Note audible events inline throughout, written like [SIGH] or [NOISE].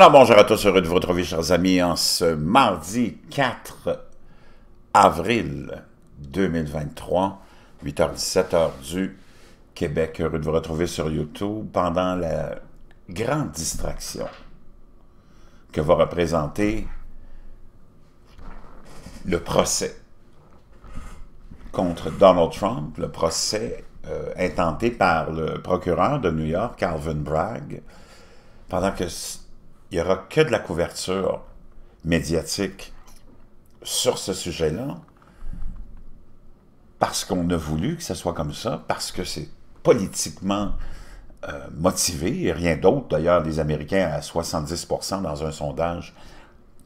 Alors bonjour à tous, heureux de vous retrouver chers amis en ce mardi 4 avril 2023, 8 h 17 du Québec. Heureux de vous retrouver sur YouTube pendant la grande distraction que va représenter le procès contre Donald Trump, le procès euh, intenté par le procureur de New York, Calvin Bragg, pendant que il n'y aura que de la couverture médiatique sur ce sujet-là, parce qu'on a voulu que ce soit comme ça, parce que c'est politiquement euh, motivé, et rien d'autre. D'ailleurs, les Américains, à 70% dans un sondage,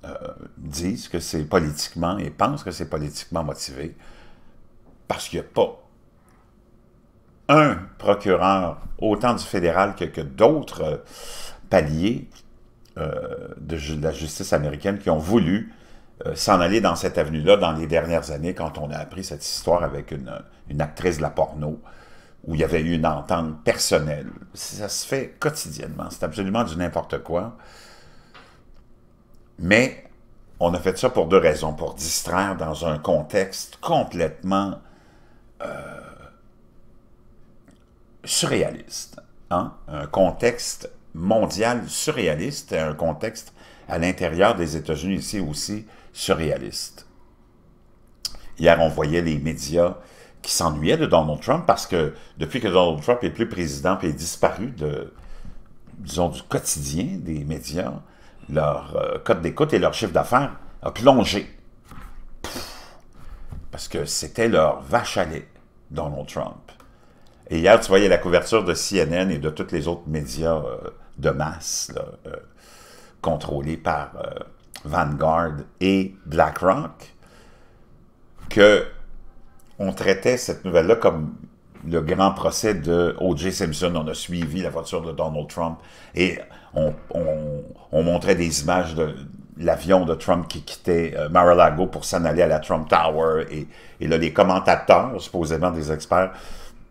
euh, disent que c'est politiquement et pensent que c'est politiquement motivé, parce qu'il n'y a pas un procureur, autant du fédéral que, que d'autres euh, paliers, euh, de la justice américaine qui ont voulu euh, s'en aller dans cette avenue-là dans les dernières années quand on a appris cette histoire avec une, une actrice de la porno où il y avait eu une entente personnelle. Ça se fait quotidiennement. C'est absolument du n'importe quoi. Mais on a fait ça pour deux raisons. Pour distraire dans un contexte complètement euh, surréaliste. Hein? Un contexte mondial surréaliste et un contexte à l'intérieur des États-Unis ici aussi surréaliste. Hier, on voyait les médias qui s'ennuyaient de Donald Trump parce que depuis que Donald Trump est plus président et est disparu de, du quotidien des médias, leur euh, code d'écoute et leur chiffre d'affaires a plongé. parce que c'était leur vache à lait, Donald Trump. Et hier, tu voyais la couverture de CNN et de tous les autres médias euh, de masse euh, contrôlée par euh, Vanguard et BlackRock, que on traitait cette nouvelle-là comme le grand procès de O.J. Simpson. On a suivi la voiture de Donald Trump et on, montrait des images de l'avion de Trump qui quittait euh, Mar-a-Lago pour s'en aller à la Trump Tower. Et, et là, les commentateurs, supposément des experts,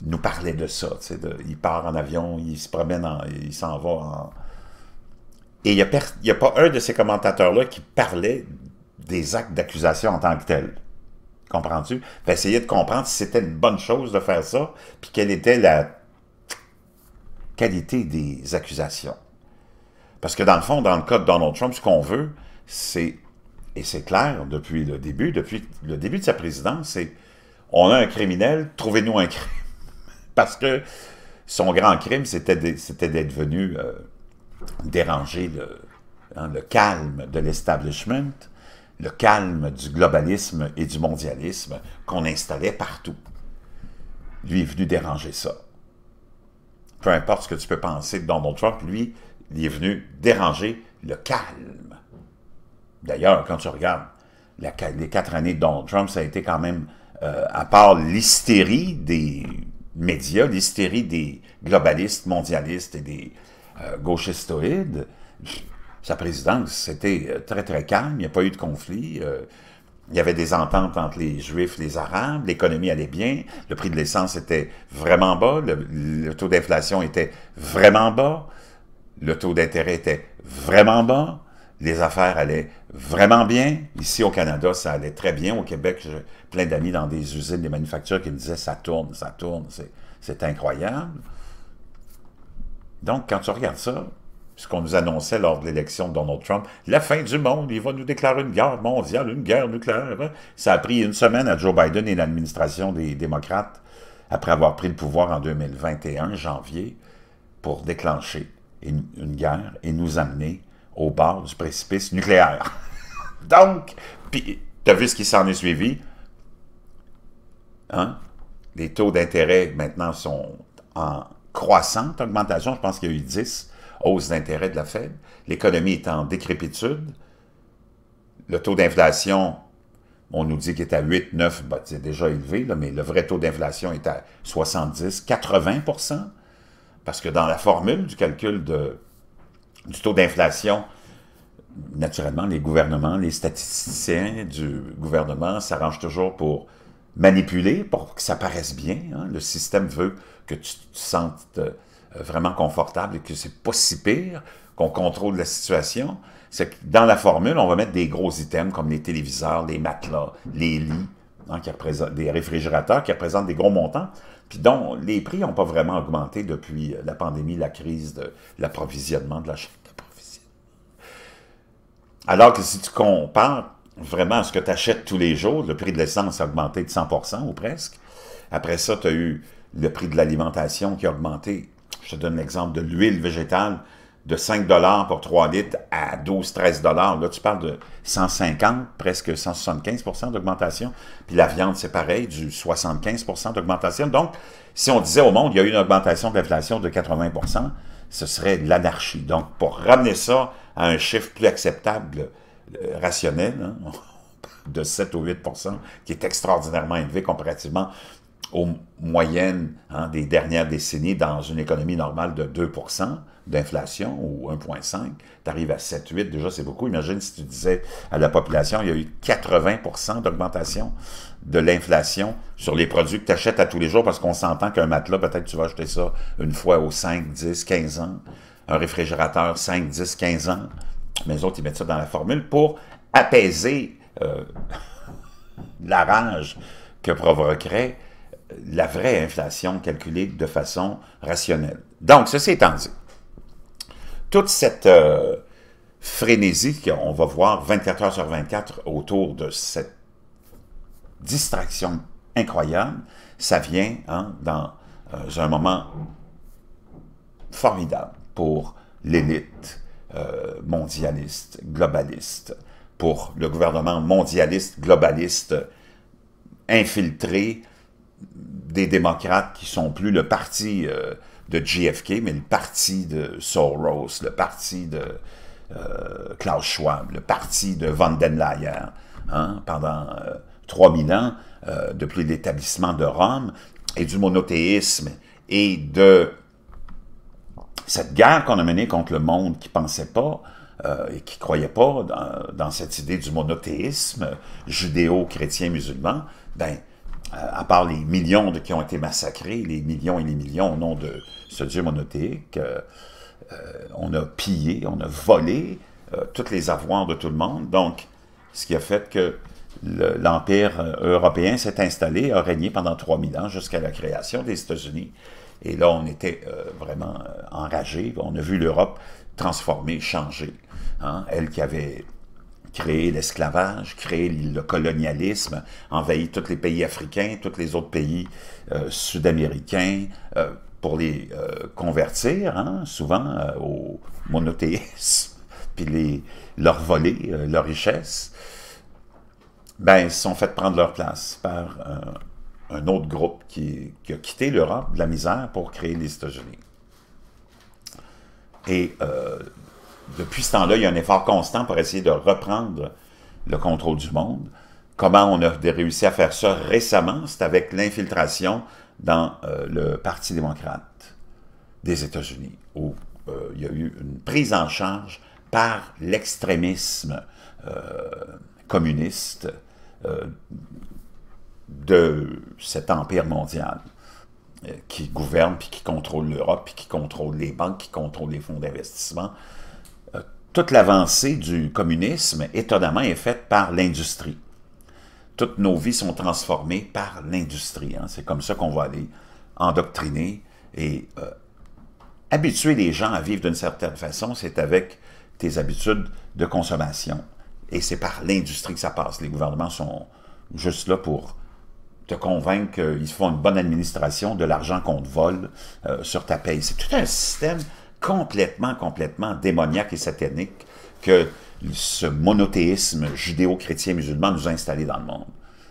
nous parlait de ça. De, il part en avion, il se promène, il s'en va Et il n'y a, pas un de ces commentateurs-là qui parlait des actes d'accusation en tant que tel. Comprends-tu? Essayez essayer de comprendre si c'était une bonne chose de faire ça, puis quelle était la qualité des accusations. Parce que dans le fond, dans le cas de Donald Trump, ce qu'on veut, c'est, et c'est clair depuis le début, depuis le début de sa présidence, c'est on a un criminel, trouvez-nous un criminel parce que son grand crime, c'était d'être venu euh, déranger hein, le, calme de l'establishment, le calme du globalisme et du mondialisme qu'on installait partout. Lui est venu déranger ça. Peu importe ce que tu peux penser de Donald Trump, lui, il est venu déranger le calme. D'ailleurs, quand tu regardes les quatre années de Donald Trump, ça a été quand même, euh, à part l'hystérie des médias, l'hystérie des globalistes, mondialistes et des euh, gauchistes gauchistoïdes. Sa présidence, c'était euh, très, très calme. Il n'y a pas eu de conflit. Euh, il y avait des ententes entre les Juifs les Arabes. L'économie allait bien. Le prix de l'essence était vraiment bas. le taux d'inflation était vraiment bas. Le taux d'intérêt était vraiment bas les affaires allaient vraiment bien. Ici au Canada, ça allait très bien. Au Québec, j'ai plein d'amis dans des usines, des manufactures qui me disaient ça tourne, ça tourne, c'est incroyable. Donc, quand tu regardes ça, ce qu'on nous annonçait lors de l'élection de Donald Trump, la fin du monde, il va nous déclarer une guerre mondiale, une guerre nucléaire. Hein. Ça a pris une semaine à Joe Biden et l'administration des démocrates, après avoir pris le pouvoir en 2021, janvier, pour déclencher une, une guerre et nous amener au bord du précipice nucléaire. [LAUGHS] Donc, puis, as vu ce qui s'en est suivi? Hein? Les taux d'intérêt maintenant sont en croissante augmentation. Je pense qu'il y a eu 10 hausses d'intérêt de la Fed. L'économie est en décrépitude. Le taux d'inflation, on nous dit qu'il est à 8, 9, ben, c'est déjà élevé, mais le vrai taux d'inflation est à 70, 80 parce que dans la formule du calcul de du taux d'inflation, naturellement, les gouvernements, les statisticiens du gouvernement s'arrangent toujours pour manipuler, pour que ça paraisse bien. Hein. Le système veut que tu te sentes euh, vraiment confortable et que c'est pas si pire, qu'on contrôle la situation. C'est que dans la formule, on va mettre des gros items comme les téléviseurs, les matelas, les lits, hein, qui des réfrigérateurs qui représentent des gros montants les prix n'ont pas vraiment augmenté depuis euh, la pandémie, la crise de l'approvisionnement de la chaîne d'approvisionnement. Alors que si tu compares vraiment ce que tu achètes tous les jours, le prix de l'essence a augmenté de 100% ou presque. Après ça, tu as eu le prix de l'alimentation qui a augmenté. Je te donne l'exemple de l'huile végétale de 5 pour 3 litres à 12-13 Là, tu parles de 150, presque 175 d'augmentation. Puis la viande, c'est pareil, du 75 d'augmentation. Donc, si on disait au monde, il y a eu une augmentation de l'inflation de 80 ce serait de l'anarchie. Donc, pour ramener ça à un chiffre plus acceptable, euh, rationnel, hein, [LAUGHS] de 7 ou 8 qui est extraordinairement élevé comparativement aux moyennes hein, des dernières décennies dans une économie normale de 2 d'inflation ou 1,5, tu arrives à 7-8, déjà c'est beaucoup. Imagine si tu disais à la population, il y a eu 80 d'augmentation de l'inflation sur les produits que tu achètes à tous les jours, parce qu'on s'entend qu'un matelas, peut-être tu vas acheter ça une fois aux 5, 10, 15 ans, un réfrigérateur 5, 10, 15 ans, mais les autres, ils mettent ça dans la formule pour apaiser euh, [LAUGHS] la rage que provoquerait euh, la vraie inflation calculée de façon rationnelle. Donc, ceci étant dit, toute cette euh, frénésie qu'on va voir 24 heures sur 24 autour de cette distraction incroyable, ça vient hein, dans euh, un moment formidable pour l'élite euh, mondialiste, globaliste, pour le gouvernement mondialiste, globaliste, infiltré des démocrates qui sont plus le parti de JFK, mais le parti de Soros, le parti de Klaus Schwab, le parti de Van den Leyen, hein, pendant 3000 euh, ans, euh, depuis l'établissement de Rome, et du monothéisme, et de cette guerre qu'on a menée contre le monde qui ne pensait pas euh, et qui ne croyait pas dans, dans, cette idée du monothéisme judéo-chrétien-musulman, ben, euh, à part les millions de, qui ont été massacrés, les millions et les millions au nom de ce dieu monothéique, euh, euh, on a pillé, on a volé toutes les avoirs de tout le monde. Donc, ce qui a fait que l'Empire européen s'est installé, a régné pendant 3000 ans jusqu'à la création des États-Unis. Et là, on était vraiment enragé. On a vu l'Europe transformer, changer. Hein. Elle qui avait créer l'esclavage, créer le colonialisme, envahir tous les pays africains, tous les autres pays euh, sud-américains, euh, pour les euh, convertir, hein, souvent au monothéisme, [LAUGHS] puis les, leur voler leur richesse, ben, ils se sont fait prendre leur place par un autre groupe qui, qui a quitté l'Europe de la misère pour créer les États-Unis. Et depuis ce temps-là, il y a un effort constant pour essayer de reprendre le contrôle du monde. Comment on a réussi à faire ça récemment, c'est avec l'infiltration dans euh, le Parti démocrate des États-Unis, où euh, il y a eu une prise en charge par l'extrémisme euh, communiste de cet empire mondial qui gouverne, puis qui contrôle l'Europe, puis qui contrôle les banques, qui contrôle les fonds d'investissement, toute l'avancée du communisme, étonnamment, est faite par l'industrie. Toutes nos vies sont transformées par l'industrie. Hein. C'est comme ça qu'on va aller endoctriner et euh, habituer les gens à vivre d'une certaine façon, c'est avec tes habitudes de consommation. Et c'est par l'industrie que ça passe. Les gouvernements sont juste là pour te convaincre qu'ils font une bonne administration de l'argent qu'on te vole euh, sur ta paie. C'est tout un système complètement, complètement démoniaque et satanique que ce monothéisme judéo-chrétien musulman nous a installé dans le monde.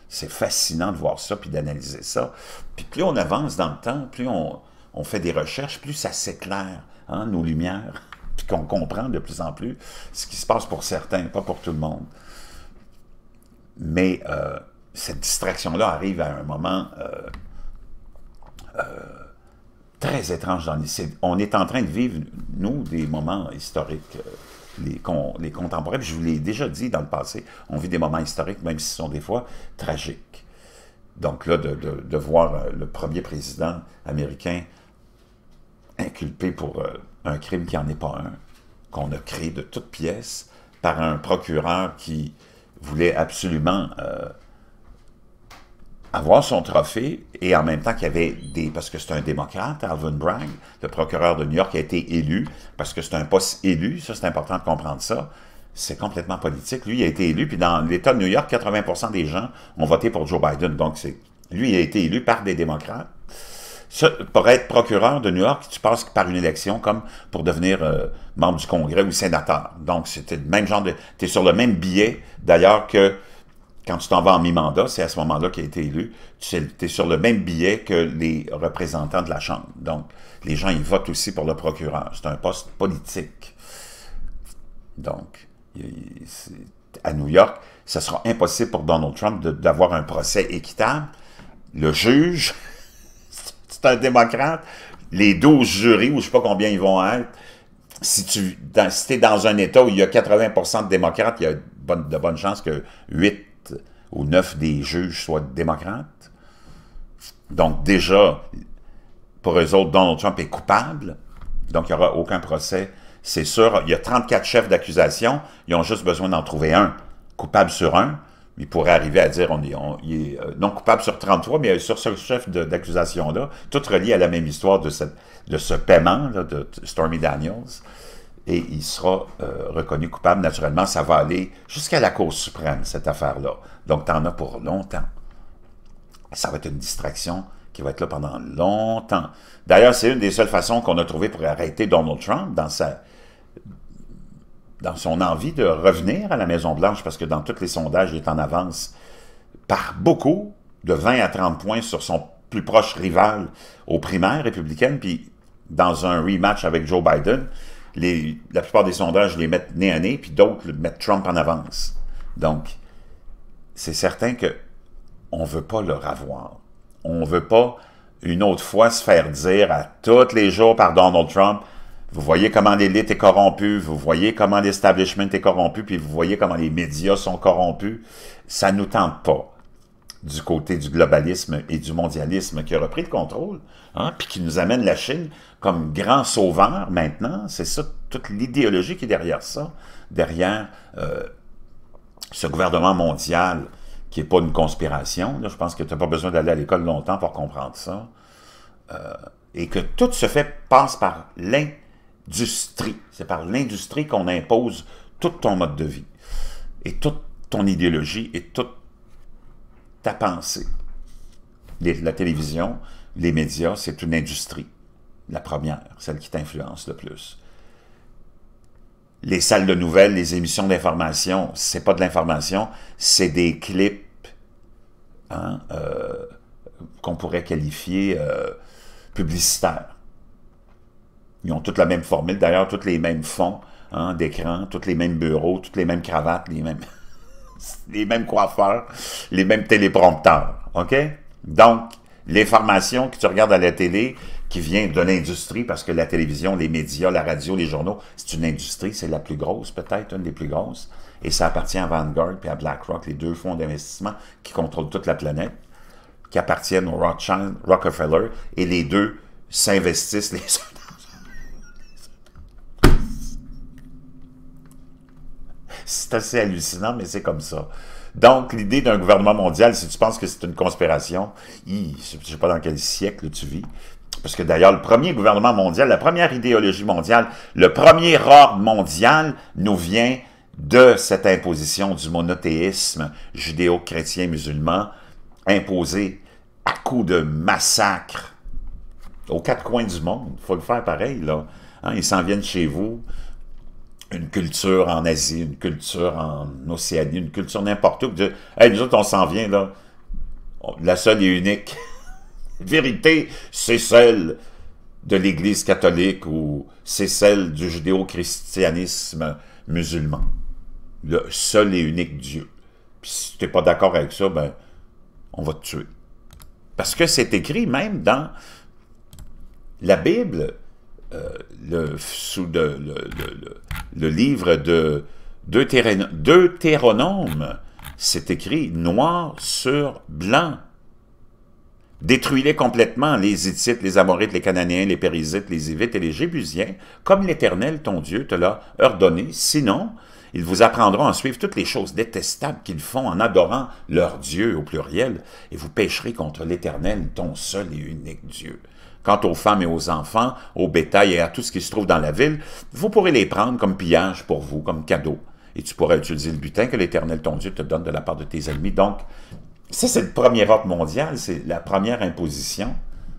C'est fascinant de voir ça, puis d'analyser ça. Puis plus on avance dans le temps, plus on, fait des recherches, plus ça s'éclaire, hein, nos lumières, [LAUGHS] puis qu'on comprend de plus en plus ce qui se passe pour certains, pas pour tout le monde. Mais euh, cette distraction-là arrive à un moment euh, très étrange dans On est en train de vivre, nous, des moments historiques. Les, euh, contemporains. je vous l'ai déjà dit dans le passé, on vit des moments historiques, même s'ils sont des fois tragiques. Donc là, de, voir euh, le premier président américain inculpé pour euh, un crime qui n'en est pas un, qu'on a créé de toutes pièces, par un procureur qui voulait absolument avoir son trophée et en même temps qu'il y avait des... Parce que c'est un démocrate, Alvin Bragg, le procureur de New York, qui a été élu parce que c'est un poste élu. Ça, c'est important de comprendre ça. C'est complètement politique. Lui, il a été élu. Puis dans l'État de New York, 80 des gens ont voté pour Joe Biden. Donc, c'est lui, il a été élu par des démocrates. Ça, pour être procureur de New York, tu passes par une élection comme pour devenir euh, membre du Congrès ou sénateur. Donc, c'était le même genre de... Tu es sur le même billet, d'ailleurs, que quand tu t'en vas en mi-mandat, c'est à ce moment-là qu'il a été élu, tu es sur le même billet que les représentants de la Chambre. Donc, les gens, ils votent aussi pour le procureur. C'est un poste politique. Donc, à New York, ce sera impossible pour Donald Trump d'avoir un procès équitable. Le juge, [LAUGHS] c'est un démocrate. Les 12 jurys, ou je ne sais pas combien ils vont être, si tu es dans un État où il y a 80 de démocrates, il y a de bonnes chances que 8 ou neuf des juges soient démocrates. Donc déjà, pour eux autres, Donald Trump est coupable, donc il n'y aura aucun procès. C'est sûr, il y a 34 chefs d'accusation, ils ont juste besoin d'en trouver un coupable sur un. Ils pourraient arriver à dire on est, euh, non coupable sur 33, mais sur ce chef d'accusation-là, tout relié à la même histoire de, de ce paiement de Stormy Daniels et il sera euh, reconnu coupable. Naturellement, ça va aller jusqu'à la Cour suprême, cette affaire-là. Donc, tu en as pour longtemps. Ça va être une distraction qui va être là pendant longtemps. D'ailleurs, c'est une des seules façons qu'on a trouvées pour arrêter Donald Trump dans sa dans son envie de revenir à la Maison-Blanche, parce que dans tous les sondages, il est en avance par beaucoup, de 20 à 30 points sur son plus proche rival aux primaires républicaines, puis dans un rematch avec Joe Biden, la plupart des sondages les mettent nez à nez, puis d'autres mettent Trump en avance. Donc, c'est certain que on veut pas le avoir. On veut pas une autre fois se faire dire à tous les jours par Donald Trump, vous voyez comment l'élite est corrompue, vous voyez comment l'establishment est corrompu, puis vous voyez comment les médias sont corrompus. Ça nous tente pas du côté du globalisme et du mondialisme qui a repris le contrôle, hein, puis qui nous amène la Chine comme grand sauveur maintenant. C'est ça, toute l'idéologie qui est derrière ça, derrière euh, ce gouvernement mondial qui n'est pas une conspiration. je pense que tu n'as pas besoin d'aller à l'école longtemps pour comprendre ça. Euh, et que tout se fait, passe par l'industrie. C'est par l'industrie qu'on impose tout ton mode de vie et toute ton idéologie et toute ta pensée. la télévision, les médias, c'est une industrie, la première, celle qui t'influence le plus. Les salles de nouvelles, les émissions d'information, c'est pas de l'information, c'est des clips hein, euh, qu'on pourrait qualifier euh, publicitaires. Ils ont toutes la même formule, d'ailleurs, tous les mêmes fonds hein, d'écran, tous les mêmes bureaux, toutes les mêmes cravates, les mêmes les mêmes coiffeurs, les mêmes téléprompteurs. OK? Donc, l'information que tu regardes à la télé, qui vient de l'industrie, parce que la télévision, les médias, la radio, les journaux, c'est une industrie, c'est la plus grosse, peut-être une des plus grosses, et ça appartient à Vanguard et à BlackRock, les deux fonds d'investissement qui contrôlent toute la planète, qui appartiennent au Rothschild, Rockefeller, et les deux s'investissent les C'est assez hallucinant, mais c'est comme ça. Donc, l'idée d'un gouvernement mondial, si tu penses que c'est une conspiration, je ne sais pas dans quel siècle tu vis, parce que d'ailleurs, le premier gouvernement mondial, la première idéologie mondiale, le premier ordre mondial nous vient de cette imposition du monothéisme judéo-chrétien-musulman imposé à coup de massacre aux quatre coins du monde. Il faut le faire pareil, là. Hein. ils s'en viennent chez vous, une culture en Asie, une culture en Océanie, une culture n'importe où, Eh, hey, nous autres, on s'en vient, là. La seule et unique [LAUGHS] vérité, c'est celle de l'Église catholique ou c'est celle du judéo-christianisme musulman. Le seul et unique Dieu. Puis si tu n'es pas d'accord avec ça, ben, on va te tuer. Parce que c'est écrit même dans la Bible, euh, le, sous de, le le livre de Deutéronome, c'est écrit noir sur blanc. Détruis-les complètement, les Hittites, les Amorites, les Cananéens, les Périsites, les Hivites et les Jébusiens, comme l'Éternel, ton Dieu, te l'a ordonné. Sinon, ils vous apprendront à suivre toutes les choses détestables qu'ils font en adorant leur Dieu au pluriel, et vous pécherez contre l'Éternel, ton seul et unique Dieu. Quant aux femmes et aux enfants, au bétail et à tout ce qui se trouve dans la ville, vous pourrez les prendre comme pillage pour vous, comme cadeau. Et tu pourras utiliser le butin que l'Éternel ton Dieu te donne de la part de tes ennemis. Donc, ça, c'est le premier ordre mondial, c'est la première imposition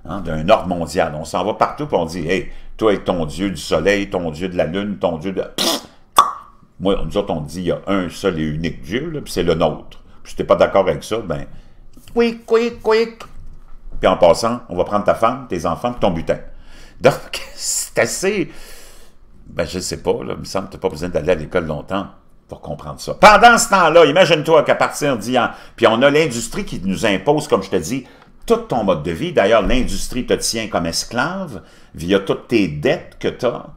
hein, d'un ordre mondial. On s'en va partout et on dit, hey, toi et ton Dieu du soleil, ton Dieu de la lune, ton Dieu de... [COUGHS] Moi, nous autres, on dit, il y a un seul et unique Dieu, puis c'est le nôtre. Puis si n'es pas d'accord avec ça, ben, Oui, oui, oui... Puis en passant, on va prendre ta femme, tes enfants, ton butin. Donc, [LAUGHS] c'est assez... Ben, je sais pas, il me semble que tu n'as pas besoin d'aller à l'école longtemps pour comprendre ça. Pendant ce temps-là, imagine-toi qu'à partir d'hier, puis on a l'industrie qui nous impose, comme je te dis, tout ton mode de vie. D'ailleurs, l'industrie te tient comme esclave via toutes tes dettes que tu as,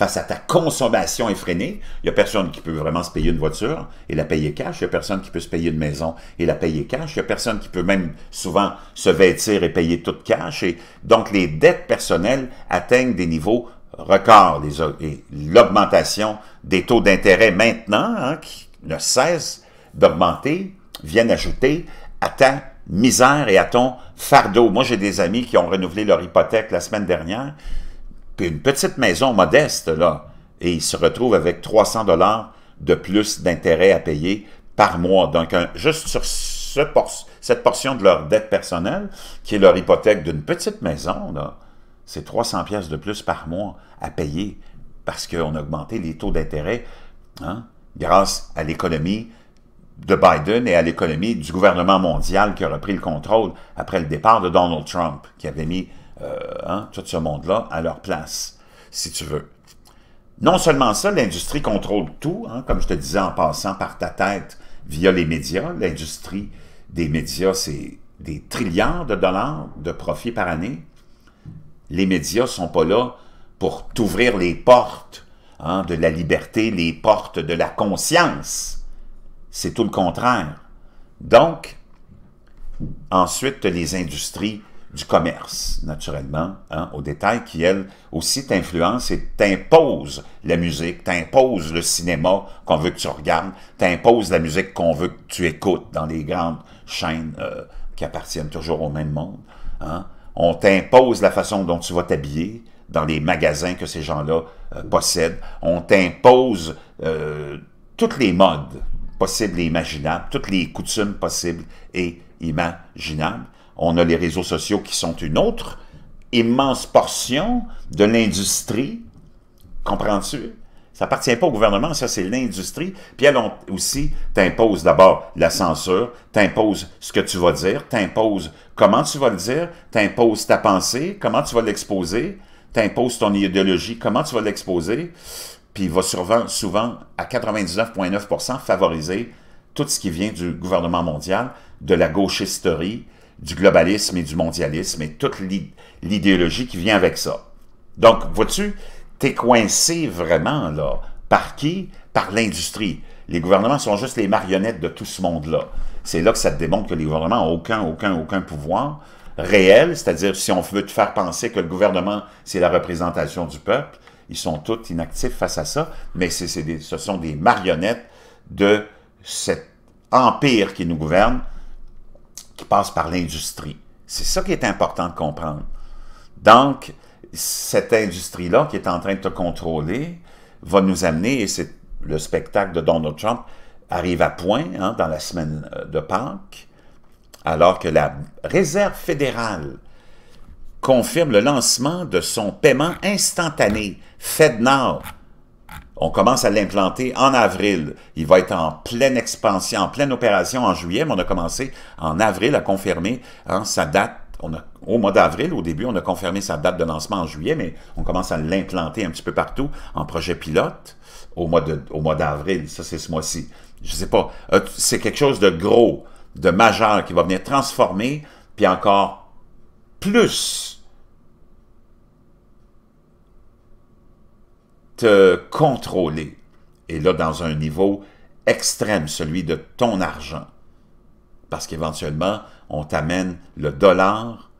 face à ta consommation effrénée. Il n'y a personne qui peut vraiment se payer une voiture et la payer cash. Il n'y a personne qui peut se payer une maison et la payer cash. Il n'y a personne qui peut même souvent se vêtir et payer tout cash. Et donc, les dettes personnelles atteignent des niveaux records. et L'augmentation des taux d'intérêt maintenant, hein, qui ne cesse d'augmenter, viennent ajouter à ta misère et à ton fardeau. Moi, j'ai des amis qui ont renouvelé leur hypothèque la semaine dernière une petite maison modeste, là, et il se retrouve avec 300 dollars de plus d'intérêt à payer par mois. Donc, juste sur cette portion de leur dette personnelle, qui est leur hypothèque d'une petite maison, c'est 300 pièces de plus par mois à payer parce qu'on a augmenté les taux d'intérêt hein, grâce à l'économie de Biden et à l'économie du gouvernement mondial qui a repris le contrôle après le départ de Donald Trump, qui avait mis euh, hein, tout ce monde-là à leur place, si tu veux. Non seulement ça, l'industrie contrôle tout, hein, comme je te disais en passant par ta tête via les médias. L'industrie des médias, c'est des trilliards de dollars de profit par année. Les médias sont pas là pour t'ouvrir les portes hein, de la liberté, les portes de la conscience. C'est tout le contraire. Donc, ensuite, les industries du commerce, naturellement, hein, au détail, qui, elle, aussi t'influence et t'impose la musique, t'impose le cinéma qu'on veut que tu regardes, t'impose la musique qu'on veut que tu écoutes dans les grandes chaînes euh, qui appartiennent toujours au même monde. Hein. On t'impose la façon dont tu vas t'habiller dans les magasins que ces gens-là euh, possèdent. On t'impose euh, toutes les modes possibles et imaginables, toutes les coutumes possibles et imaginables. On a les réseaux sociaux qui sont une autre immense portion de l'industrie. Comprends-tu? Ça appartient pas au gouvernement, ça c'est l'industrie. Puis elle aussi t'impose d'abord la censure, t'impose ce que tu vas dire, t'impose comment tu vas le dire, t'impose ta pensée, comment tu vas l'exposer, t'impose ton idéologie, comment tu vas l'exposer. Puis va souvent, souvent à 99,9% favoriser tout ce qui vient du gouvernement mondial, de la gauchisterie, du globalisme et du mondialisme et toute l'idéologie qui vient avec ça. Donc, vois-tu, t'es coincé vraiment, là. Par qui? Par l'industrie. Les gouvernements sont juste les marionnettes de tout ce monde-là. C'est là que ça te démontre que les gouvernements n'ont aucun, aucun, aucun pouvoir réel, c'est-à-dire si on veut te faire penser que le gouvernement, c'est la représentation du peuple, ils sont tous inactifs face à ça, mais ce sont des marionnettes de cet empire qui nous gouverne, qui passe par l'industrie. C'est ça qui est important de comprendre. Donc, cette industrie-là qui est en train de te contrôler va nous amener, et c'est le spectacle de Donald Trump arrive à point hein, dans la semaine euh, de Pâques, alors que la Réserve fédérale confirme le lancement de son paiement instantané FedNow on commence à l'implanter en avril. Il va être en pleine expansion, en pleine opération en juillet, mais on a commencé en avril à confirmer hein, sa date. On a, au mois d'avril, au début, on a confirmé sa date de lancement en juillet, mais on commence à l'implanter un petit peu partout en projet pilote au mois d'avril. Ça, c'est ce mois-ci. Je sais pas. Euh, c'est quelque chose de gros, de majeur qui va venir transformer, puis encore plus Euh, contrôler. Et là, dans un niveau extrême, celui de ton argent. Parce qu'éventuellement, on t'amène le dollar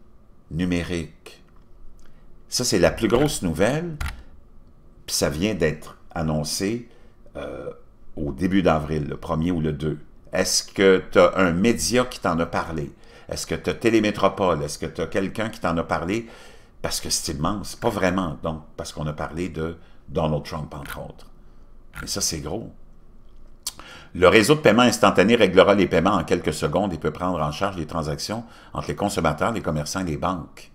numérique. Ça, c'est la plus grosse nouvelle. Puis ça vient d'être annoncé euh, au début d'avril, le 1er ou le 2. Est-ce que tu as un média qui t'en a parlé? Est-ce que tu as Télémétropole? Est-ce que tu as quelqu'un qui t'en a parlé? Parce que c'est immense. Pas vraiment, donc, parce qu'on a parlé de Donald Trump, entre autres. Mais ça, c'est gros. Le réseau de paiement instantané réglera les paiements en quelques secondes et peut prendre en charge les transactions entre les consommateurs, les commerçants et les banques.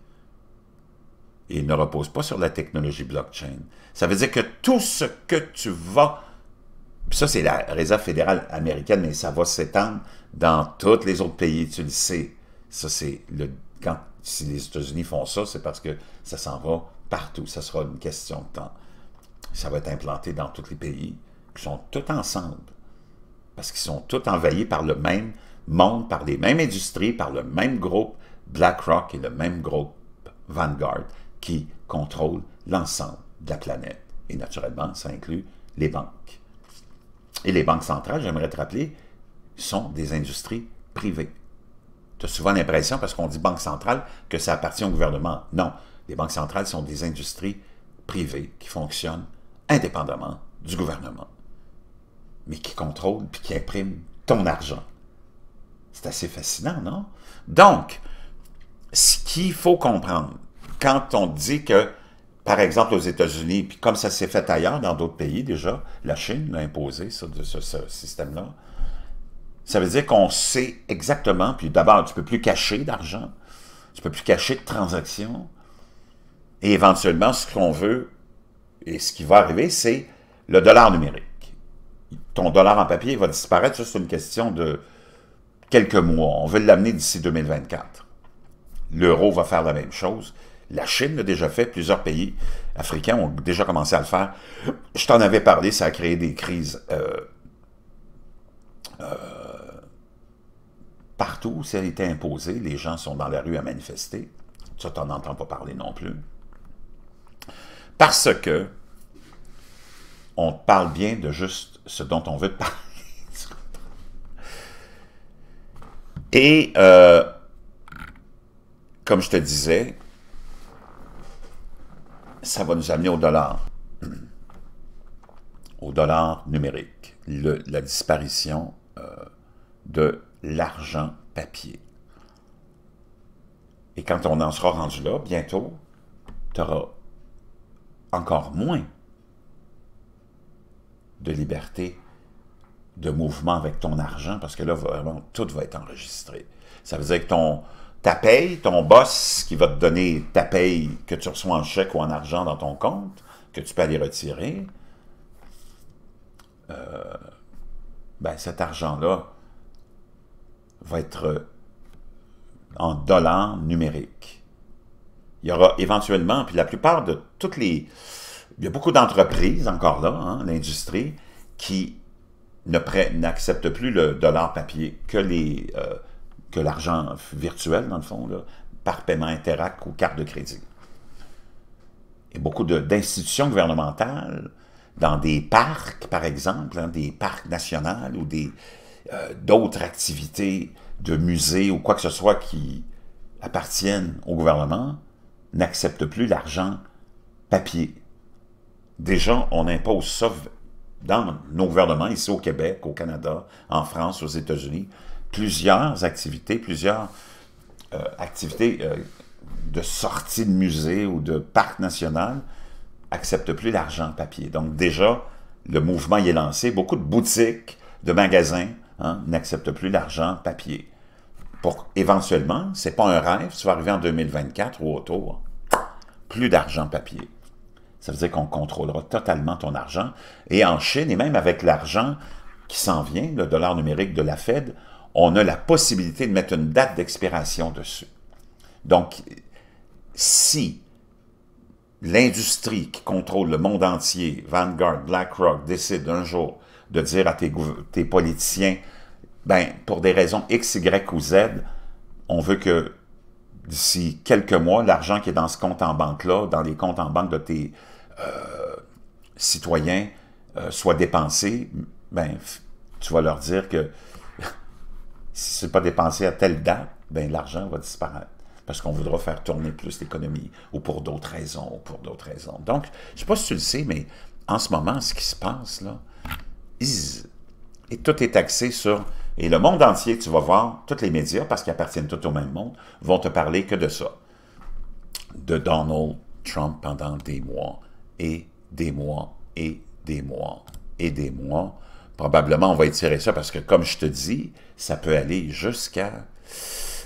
Et il ne repose pas sur la technologie blockchain. Ça veut dire que tout ce que tu vas... Ça, c'est la Réserve fédérale américaine, mais ça va s'étendre dans tous les autres pays, tu le sais. Ça, c'est le... Quand, si les États-Unis font ça, c'est parce que ça s'en va partout. Ça sera une question de temps ça va être implanté dans tous les pays, qui sont tous ensemble, parce qu'ils sont tous envahis par le même monde, par les mêmes industries, par le même groupe BlackRock et le même groupe Vanguard, qui contrôle l'ensemble de la planète. Et naturellement, ça inclut les banques. Et les banques centrales, j'aimerais te rappeler, sont des industries privées. Tu as souvent l'impression, parce qu'on dit banque centrale, que ça appartient au gouvernement. Non, les banques centrales sont des industries privées qui fonctionnent indépendamment du gouvernement, mais qui contrôle puis qui imprime ton argent. C'est assez fascinant, non? Donc, ce qu'il faut comprendre, quand on dit que, par exemple, aux États-Unis, puis comme ça s'est fait ailleurs dans d'autres pays déjà, la Chine l'a imposé, ce, système-là, ça veut dire qu'on sait exactement, puis d'abord, tu peux plus cacher d'argent, tu peux plus cacher de transactions, et éventuellement, ce qu'on veut, et ce qui va arriver, c'est le dollar numérique. Ton dollar en papier va disparaître, ça c'est une question de quelques mois. On veut l'amener d'ici 2024. L'euro va faire la même chose. La Chine l'a déjà fait, plusieurs pays africains ont déjà commencé à le faire. Je t'en avais parlé, ça a créé des crises euh, euh, partout ça a été imposé. Les gens sont dans la rue à manifester. Ça, t'en entends pas parler non plus. Parce que on parle bien de juste ce dont on veut parler. [LAUGHS] Et euh, comme je te disais, ça va nous amener au dollar, au dollar numérique, la disparition euh, de l'argent papier. Et quand on en sera rendu là, bientôt, tu auras encore moins de liberté de mouvement avec ton argent, parce que là, vraiment, tout va être enregistré. Ça veut dire que ton, ta paye, ton boss qui va te donner ta paye que tu reçois en chèque ou en argent dans ton compte, que tu peux aller retirer, euh, ben, cet argent-là va être en dollars numériques il y aura éventuellement, puis la plupart de toutes les... Il y a beaucoup d'entreprises, encore là, hein, l'industrie, qui n'acceptent plus le dollar papier que les euh, que l'argent virtuel, dans le fond, par paiement Interac ou carte de crédit. Et beaucoup d'institutions gouvernementales, dans des parcs, par exemple, hein, des parcs nationaux ou des euh, d'autres activités de musées ou quoi que ce soit qui appartiennent au gouvernement, n'acceptent plus l'argent papier. Déjà, on impose ça dans nos gouvernements, ici au Québec, au Canada, en France, aux États-Unis, plusieurs activités, plusieurs euh, activités euh, de sortie de musée ou de parc national acceptent plus l'argent papier. Donc déjà, le mouvement est lancé. Beaucoup de boutiques, de magasins hein, n'acceptent plus l'argent papier pour éventuellement, c'est pas un rêve, tu vas arriver en 2024 ou autour, plus d'argent papier. Ça veut dire qu'on contrôlera totalement ton argent. Et en Chine, et même avec l'argent qui s'en vient, le dollar numérique de la Fed, on a la possibilité de mettre une date d'expiration dessus. Donc, si l'industrie qui contrôle le monde entier, Vanguard, BlackRock, décide un jour de dire à tes, tes politiciens, ben, pour des raisons X, Y ou Z, on veut que d'ici quelques mois, l'argent qui est dans ce compte en banque-là, dans les comptes en banque de tes euh, citoyens, euh, soit dépensé, ben, tu vas leur dire que [LAUGHS] si ce n'est pas dépensé à telle date, ben, l'argent va disparaître parce qu'on voudra faire tourner plus l'économie ou pour d'autres raisons, ou pour d'autres raisons. Donc, je ne sais pas si tu le sais, mais en ce moment, ce qui se passe, là, et tout est axé sur et le monde entier tu vas voir, tous les médias, parce qu'ils appartiennent tous au même monde, vont te parler que de ça. De Donald Trump pendant des mois et des mois et des mois et des mois. Probablement, on va étirer ça parce que, comme je te dis, ça peut aller jusqu'à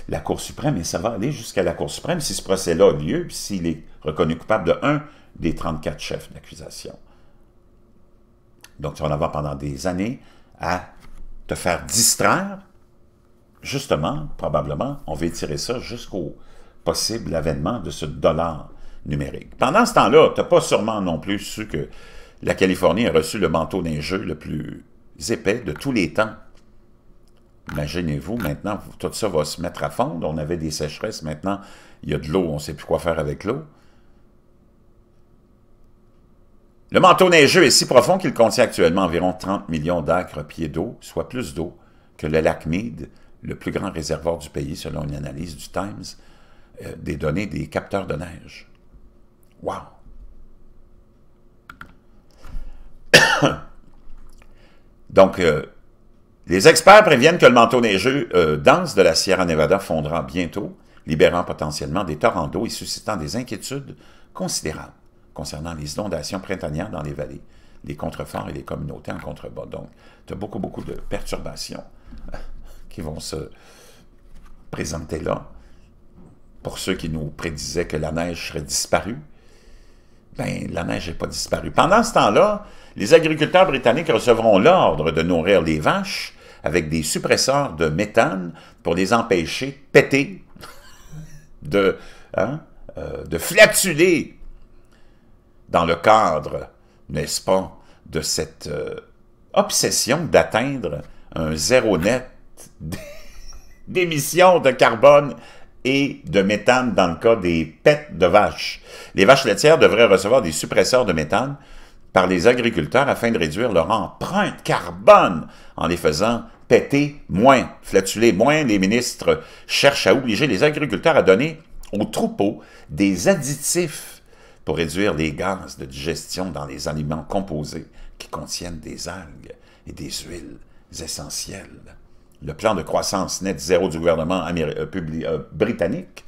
la Cour suprême et ça va aller jusqu'à la Cour suprême si ce procès-là a lieu puis s'il est reconnu coupable de un des 34 chefs d'accusation. Donc, tu vas en avoir pendant des années à te faire distraire, justement, probablement, on va étirer ça jusqu'au possible avènement de ce dollar numérique. Pendant ce temps-là, tu n'as pas sûrement non plus su que la Californie a reçu le manteau jeu le plus épais de tous les temps. Imaginez-vous, maintenant, tout ça va se mettre à fond, On avait des sécheresses, maintenant, il y a de l'eau, on ne sait plus quoi faire avec l'eau. Le manteau neigeux est si profond qu'il contient actuellement environ 30 millions d'acres-pieds d'eau, soit plus d'eau que le lac Mead, le plus grand réservoir du pays selon une analyse du Times euh, des données des capteurs de neige. Wow! [COUGHS] Donc, euh, les experts préviennent que le manteau neigeux euh, dense de la Sierra Nevada fondra bientôt, libérant potentiellement des torrents d'eau et suscitant des inquiétudes considérables concernant les inondations printanières dans les vallées, les contreforts et les communautés en contrebas. Donc, tu as beaucoup, beaucoup de perturbations euh, qui vont se présenter là. Pour ceux qui nous prédisaient que la neige serait disparue, ben, la neige n'est pas disparue. Pendant ce temps-là, les agriculteurs britanniques recevront l'ordre de nourrir les vaches avec des suppresseurs de méthane pour les empêcher de péter, [LAUGHS] de, hein, euh, de flatuler dans le cadre, n'est-ce pas, de cette euh, obsession d'atteindre un zéro net [LAUGHS] d'émissions de carbone et de méthane dans le cas des pets de vaches. Les vaches laitières devraient recevoir des suppresseurs de méthane par les agriculteurs afin de réduire leur empreinte carbone en les faisant péter moins, flatuler moins. Les ministres cherchent à obliger les agriculteurs à donner aux troupeaux des additifs réduire les gaz de digestion dans les aliments composés qui contiennent des algues et des huiles essentielles. Le plan de croissance net zéro du gouvernement euh, euh, britannique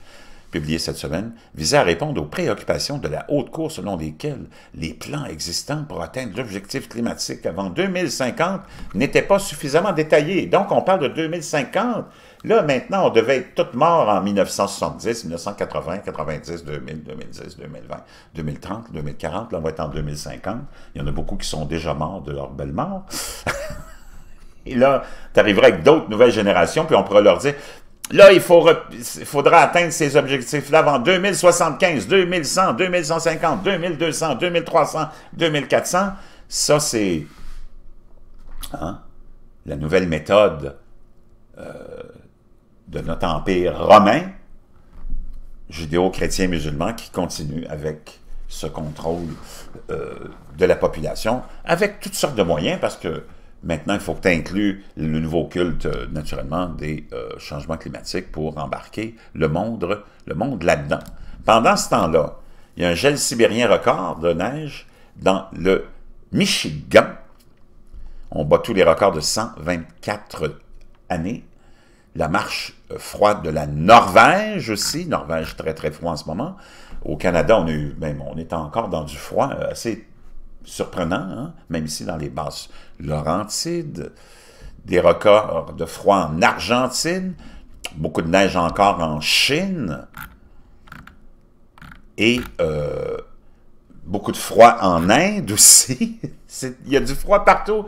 publié cette semaine, visait à répondre aux préoccupations de la haute cour selon lesquelles les plans existants pour atteindre l'objectif climatique avant 2050 n'étaient pas suffisamment détaillés. Donc, on parle de 2050 Là, maintenant, on devait être tous morts en 1970, 1980, 90, 2000, 2010, 2020, 2030, 2040. Là, on va être en 2050. Il y en a beaucoup qui sont déjà morts de leur belle mort. Et là, tu arriveras avec d'autres nouvelles générations, puis on pourra leur dire, là, il faut faudra atteindre ces objectifs-là avant 2075, 2100, 2150, 2200, 2300, 2400. Ça, c'est la nouvelle méthode euh, de notre empire romain, judéo-chrétien musulman, qui continue avec ce contrôle euh, de la population, avec toutes sortes de moyens, parce que maintenant, il faut que tu inclues le nouveau culte, naturellement, des euh, changements climatiques pour embarquer le monde, le monde là-dedans. Pendant ce temps-là, il y a un gel sibérien record de neige dans le Michigan. On bat tous les records de 124 années la marche euh, froide de la Norvège aussi, Norvège très très froid en ce moment. Au Canada, on, est ben, est encore dans du froid euh, assez surprenant, hein, même ici dans les basses Laurentides. Des records de froid en Argentine, beaucoup de neige encore en Chine et euh, beaucoup de froid en Inde aussi. [LAUGHS] Il y a du froid partout,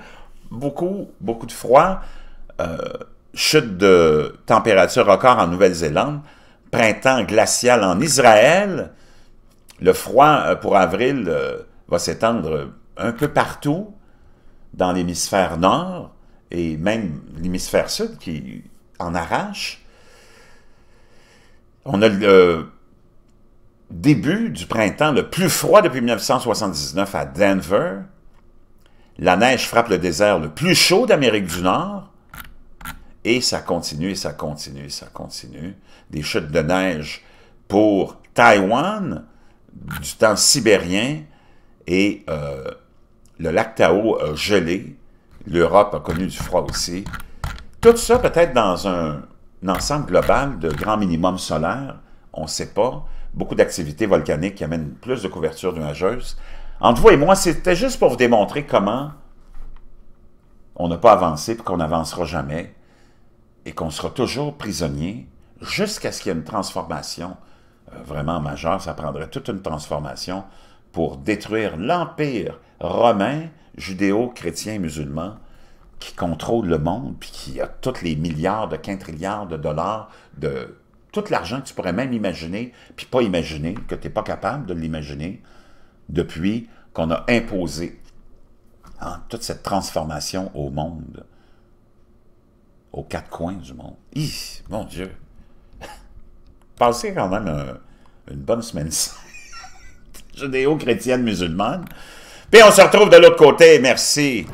beaucoup, beaucoup de froid. Euh, chute de température record en Nouvelle-Zélande, printemps glacial en Israël. Le froid euh, pour avril euh, va s'étendre un peu partout dans l'hémisphère nord et même l'hémisphère sud qui en arrache. On a le euh, début du printemps le plus froid depuis 1979 à Denver. La neige frappe le désert le plus chaud d'Amérique du Nord. Et ça continue, et ça continue, et ça continue. Des chutes de neige pour Taïwan, du temps sibérien, et euh, le lac Tao a gelé. L'Europe a connu du froid aussi. Tout ça peut-être dans un, un, ensemble global de grands minimums solaires, on ne sait pas. Beaucoup d'activités volcaniques qui amènent plus de couverture nuageuse. Entre vous et moi, c'était juste pour vous démontrer comment on n'a pas avancé et qu'on n'avancera jamais et qu'on sera toujours prisonnier jusqu'à ce qu'il y ait une transformation euh, vraiment majeure. Ça prendrait toute une transformation pour détruire l'empire romain, judéo-chrétien, musulman, qui contrôle le monde, puis qui a tous les milliards de quintrilliards de dollars, de tout l'argent que tu pourrais même imaginer, puis pas imaginer, que tu n'es pas capable de l'imaginer, depuis qu'on a imposé hein, toute cette transformation au monde aux quatre coins du monde. Hi, mon Dieu! [LAUGHS] Passez quand même une bonne semaine [LAUGHS] judéo-chrétienne musulmane. Puis on se retrouve de l'autre côté. Merci.